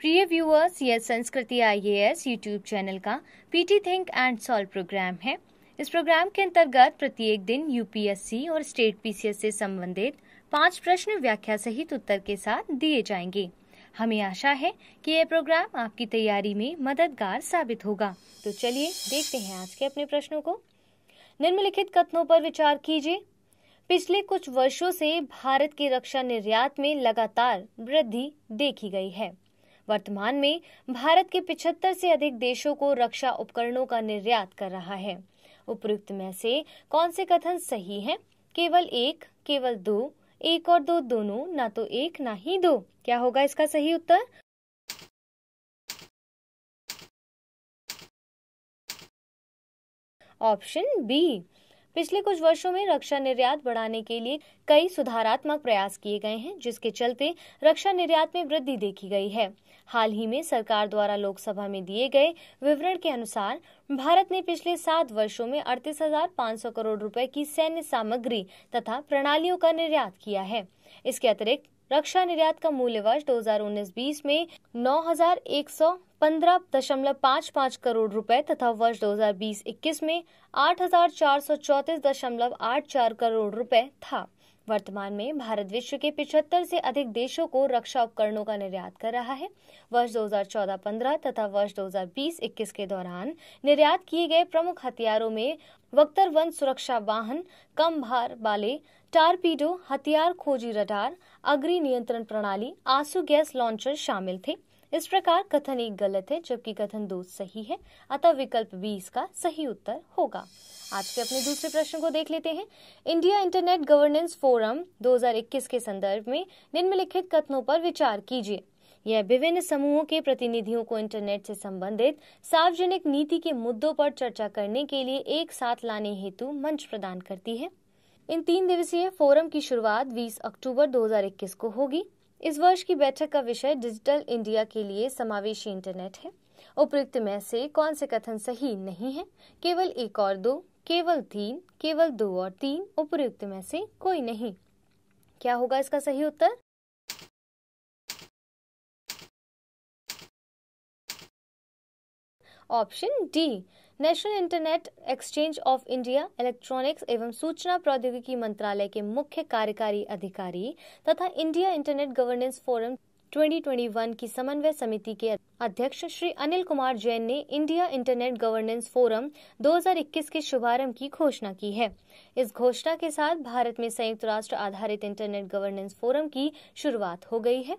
प्रिय व्यूअर्स यह Sanskriti IAS YouTube channel का PT think and solve program है इस प्रोग्राम के अंतर्गत प्रत्येक दिन यूपीएससी और स्टेट पीसीएस से संबंधित पांच प्रश्न व्याख्या सहित उत्तर के साथ दिए जाएंगे हमें आशा है कि यह प्रोग्राम आपकी तैयारी में मददगार साबित होगा तो चलिए देखते हैं आज के अपने प्रश्नों को निम्नलिखित कथनों पर विचार कीजिए पिछले कुछ वर्षों से भारत के रक्षा निर्यात में लगातार वृद्धि देखी गई है वर्तमान में भारत के 75 से अधिक देशों को रक्षा उपकरणों का निर्यात कर रहा है उपयुक्त में से कौन से कथन सही हैं? केवल एक केवल दो एक और दो दोनों ना तो एक ना ही दो क्या होगा इसका सही उत्तर ऑप्शन बी पिछले कुछ वर्षों में रक्षा निर्यात बढ़ाने के लिए कई सुधारात्मक प्रयास किए गए हैं जिसके चलते रक्षा निर्यात में वृद्धि देखी गई है हाल ही में सरकार द्वारा लोकसभा में दिए गए विवरण के अनुसार भारत ने पिछले सात वर्षों में अड़तीस हजार पाँच सौ करोड़ रुपए की सैन्य सामग्री तथा प्रणालियों का निर्यात किया है इसके अतिरिक्त रक्षा निर्यात का मूल्य वर्ष 2019-20 में नौ हजार एक सौ पंद्रह दशमलव पाँच पाँच करोड़ रुपए तथा वर्ष 2020-21 में आठ हजार चार सौ चौतीस दशमलव आठ चार करोड़ रुपए था वर्तमान में भारत विश्व के पिछहत्तर से अधिक देशों को रक्षा उपकरणों का निर्यात कर रहा है वर्ष 2014-15 तथा वर्ष 2020-21 के दौरान निर्यात किए गए प्रमुख हथियारों में वक्तर वन सुरक्षा वाहन कम भार वाले टारपीडो हथियार खोजी रडार अग्नि नियंत्रण प्रणाली आंसू गैस लॉन्चर शामिल थे इस प्रकार कथन एक गलत है जबकि कथन दो सही है अतः विकल्प बी इसका सही उत्तर होगा आज के अपने दूसरे प्रश्न को देख लेते हैं इंडिया इंटरनेट गवर्नेंस फोरम 2021 के संदर्भ में निम्नलिखित कथनों पर विचार कीजिए यह विभिन्न समूहों के प्रतिनिधियों को इंटरनेट से संबंधित सार्वजनिक नीति के मुद्दों पर चर्चा करने के लिए एक साथ लाने हेतु मंच प्रदान करती है इन तीन दिवसीय फोरम की शुरुआत 20 अक्टूबर 2021 को होगी इस वर्ष की बैठक का विषय डिजिटल इंडिया के लिए समावेशी इंटरनेट है उपयुक्त में से कौन से कथन सही नहीं है केवल एक और दो केवल तीन केवल दो और तीन उपयुक्त में से कोई नहीं क्या होगा इसका सही उत्तर option D national internet exchange of India electronics एवं सूचना प्रौद्योगिकी मंत्रालय के मुख्य कार्यकारी अधिकारी तथा इंडिया इंटरनेट गवर्नेंस फोरम 2021 की समन्वय समिति के अध्यक्ष श्री अनिल कुमार जैन ने इंडिया इंटरनेट गवर्नेंस फोरम 2021 के शुभारंभ की घोषणा की है इस घोषणा के साथ भारत में संयुक्त राष्ट्र आधारित इंटरनेट गवर्नेंस फोरम की शुरुआत हो गई है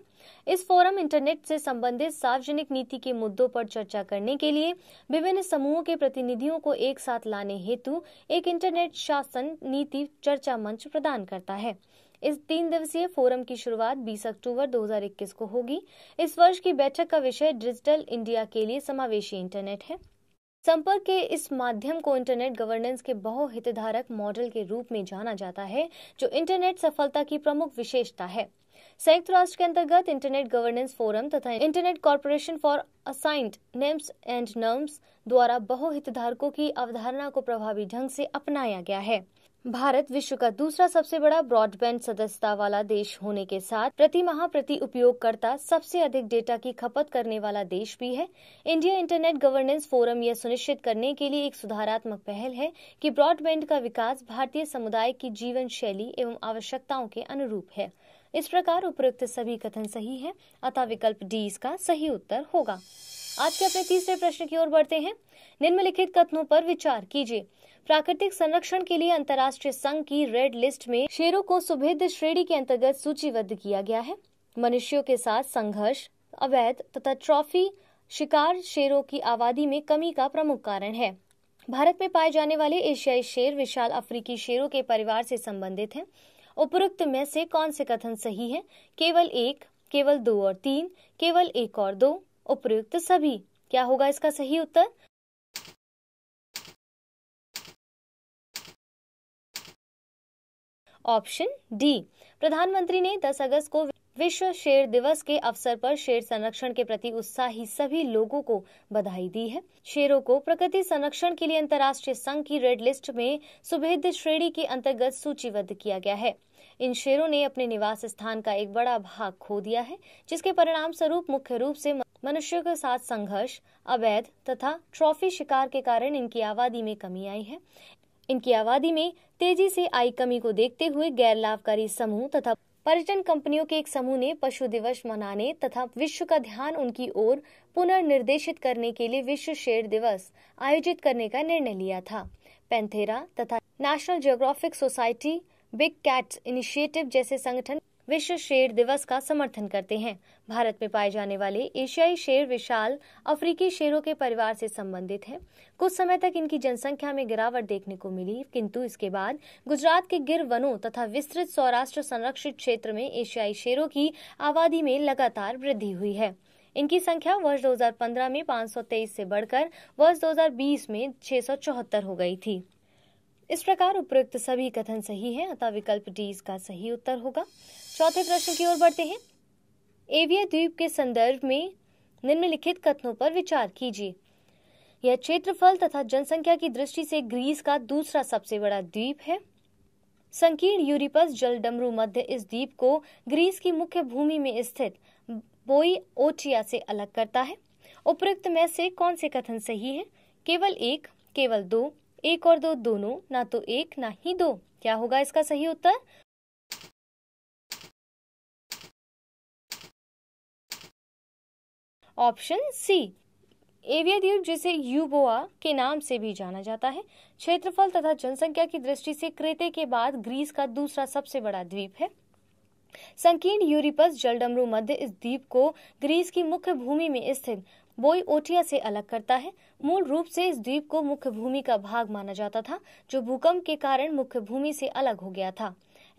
इस फोरम इंटरनेट से संबंधित सार्वजनिक नीति के मुद्दों पर चर्चा करने के लिए विभिन्न समूहों के प्रतिनिधियों को एक साथ लाने हेतु एक इंटरनेट शासन नीति चर्चा मंच प्रदान करता है इस तीन दिवसीय फोरम की शुरुआत 20 अक्टूबर 2021 को होगी इस वर्ष की बैठक का विषय डिजिटल इंडिया के लिए समावेशी इंटरनेट है संपर्क के इस माध्यम को इंटरनेट गवर्नेंस के बहु हितधारक मॉडल के रूप में जाना जाता है जो इंटरनेट सफलता की प्रमुख विशेषता है संयुक्त राष्ट्र के अंतर्गत इंटरनेट गवर्नेंस फोरम तथा internet corporation for assigned names and numbers द्वारा बहु हितधारकों की अवधारणा को प्रभावी ढंग से अपनाया गया है भारत विश्व का दूसरा सबसे बड़ा ब्रॉडबैंड सदस्यता वाला देश होने के साथ प्रति माह प्रति उपयोगकर्ता सबसे अधिक डेटा की खपत करने वाला देश भी है इंडिया इंटरनेट गवर्नेंस फोरम यह सुनिश्चित करने के लिए एक सुधारात्मक पहल है कि ब्रॉडबैंड का विकास भारतीय समुदाय की जीवन शैली एवं आवश्यकताओं के अनुरूप है इस प्रकार उपयुक्त सभी कथन सही है अतः विकल्प डी इसका सही उत्तर होगा आज के अपने तीसरे प्रश्न की ओर बढ़ते हैं निम्नलिखित कथनों पर विचार कीजिए प्राकृतिक संरक्षण के लिए अंतर्राष्ट्रीय संघ की रेड लिस्ट में शेरों को सुभेद श्रेणी के अंतर्गत सूचीबद्ध किया गया है मनुष्यों के साथ संघर्ष अवैध तथा ट्रॉफी शिकार शेरों की आबादी में कमी का प्रमुख कारण है भारत में पाए जाने वाले एशियाई शेर विशाल अफ्रीकी शेरों के परिवार से संबंधित हैं उपरोक्त में से कौन से कथन सही है केवल एक केवल दो और तीन केवल एक और दो उपयुक्त सभी क्या होगा इसका सही उत्तर ऑप्शन डी प्रधानमंत्री ने 10 अगस्त को विश्व शेर दिवस के अवसर पर शेर संरक्षण के प्रति उत्साही सभी लोगों को बधाई दी है शेरों को प्रकृति संरक्षण के लिए अंतर्राष्ट्रीय संघ की रेड लिस्ट में सुभेद श्रेणी के अंतर्गत सूचीबद्ध किया गया है इन शेरों ने अपने निवास स्थान का एक बड़ा भाग खो दिया है जिसके परिणाम स्वरूप मुख्य रूप से मनुष्यों के साथ संघर्ष अवैध तथा ट्रॉफी शिकार के कारण इनकी आबादी में कमी आई है इनकी आबादी में तेजी से आई कमी को देखते हुए गैर लाभकारी समूह तथा पर्यटन कंपनियों के एक समूह ने पशु दिवस मनाने तथा विश्व का ध्यान उनकी ओर पुनर्निर्देशित करने के लिए विश्व शेर दिवस आयोजित करने का निर्णय लिया था पेंथेरा तथा National Geographic Society big cats initiative जैसे संगठन विश्व शेर दिवस का समर्थन करते हैं भारत में पाए जाने वाले एशियाई शेर विशाल अफ्रीकी शेरों के परिवार से संबंधित हैं कुछ समय तक इनकी जनसंख्या में गिरावट देखने को मिली किंतु इसके बाद गुजरात के गिर वनों तथा विस्तृत सौराष्ट्र संरक्षित क्षेत्र में एशियाई शेरों की आबादी में लगातार वृद्धि हुई है इनकी संख्या वर्ष 2015 में 523 से बढ़कर वर्ष 2020 में 674 हो गई थी इस प्रकार उपयुक्त सभी कथन सही है अतः विकल्प डी इसका सही उत्तर होगा चौथे प्रश्न की ओर बढ़ते हैं एविया द्वीप के संदर्भ में निम्नलिखित कथनों पर विचार कीजिए यह क्षेत्रफल तथा जनसंख्या की दृष्टि से ग्रीस का दूसरा सबसे बड़ा द्वीप है संकीर्ण यूरिपस जल डमरू मध्य इस द्वीप को ग्रीस की मुख्य भूमि में स्थित बोई ओटिया से अलग करता है उपयुक्त में से कौन से कथन सही है केवल एक केवल दो एक और दो दोनों ना तो एक ना ही दो क्या होगा इसका सही उत्तर ऑप्शन सी एविया द्वीप जिसे यूबोआ के नाम से भी जाना जाता है क्षेत्रफल तथा जनसंख्या की दृष्टि से क्रेते के बाद ग्रीस का दूसरा सबसे बड़ा द्वीप है संकीर्ण यूरिपस जलडमरू मध्य इस द्वीप को ग्रीस की मुख्य भूमि में स्थित बोई ओटिया से अलग करता है मूल रूप से इस द्वीप को मुख्य भूमि का भाग माना जाता था जो भूकंप के कारण मुख्य भूमि से अलग हो गया था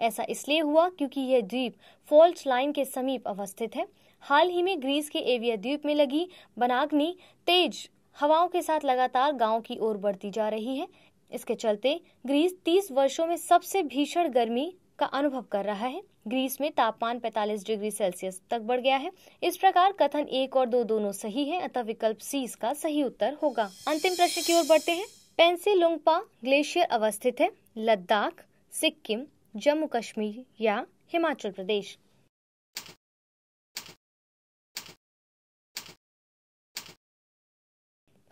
ऐसा इसलिए हुआ क्योंकि यह द्वीप फॉल्ट लाइन के समीप अवस्थित है हाल ही में ग्रीस के एविया द्वीप में लगी बनाग्नि तेज हवाओं के साथ लगातार गांव की ओर बढ़ती जा रही है इसके चलते ग्रीस 30 वर्षों में सबसे भीषण गर्मी का अनुभव कर रहा है ग्रीस में तापमान 45 डिग्री सेल्सियस तक बढ़ गया है इस प्रकार कथन एक और दो दोनों सही है अतः विकल्प सी इसका सही उत्तर होगा अंतिम प्रश्न की ओर बढ़ते हैं पेंसिलोंगपा ग्लेशियर अवस्थित है लद्दाख सिक्किम जम्मू कश्मीर या हिमाचल प्रदेश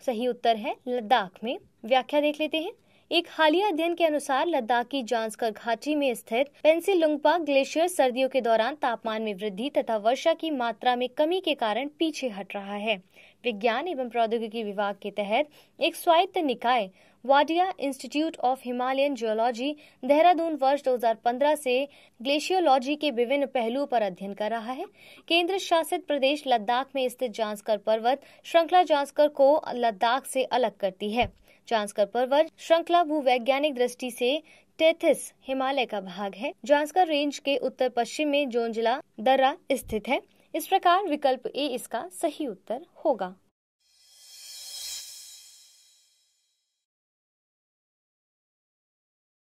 सही उत्तर है लद्दाख में व्याख्या देख लेते हैं एक हालिया अध्ययन के अनुसार लद्दाख की जांसकर घाटी में स्थित लुंगपा ग्लेशियर सर्दियों के दौरान तापमान में वृद्धि तथा वर्षा की मात्रा में कमी के कारण पीछे हट रहा है विज्ञान एवं प्रौद्योगिकी विभाग के तहत एक स्वायत्त निकाय Wadia institute of Himalayan geology Dehradun वर्ष 2015 से ग्लेशियोलॉजी के विभिन्न पहलुओं पर अध्ययन कर रहा है केंद्र शासित प्रदेश लद्दाख में स्थित जांसकर पर्वत श्रृंखला जांसकर को लद्दाख से अलग करती है जांसकर पर्वत श्रृंखला भूवैज्ञानिक दृष्टि से टेथिस हिमालय का भाग है जांसकर रेंज के उत्तर पश्चिम में जोंजला दर्रा स्थित है इस प्रकार विकल्प ए इसका सही उत्तर होगा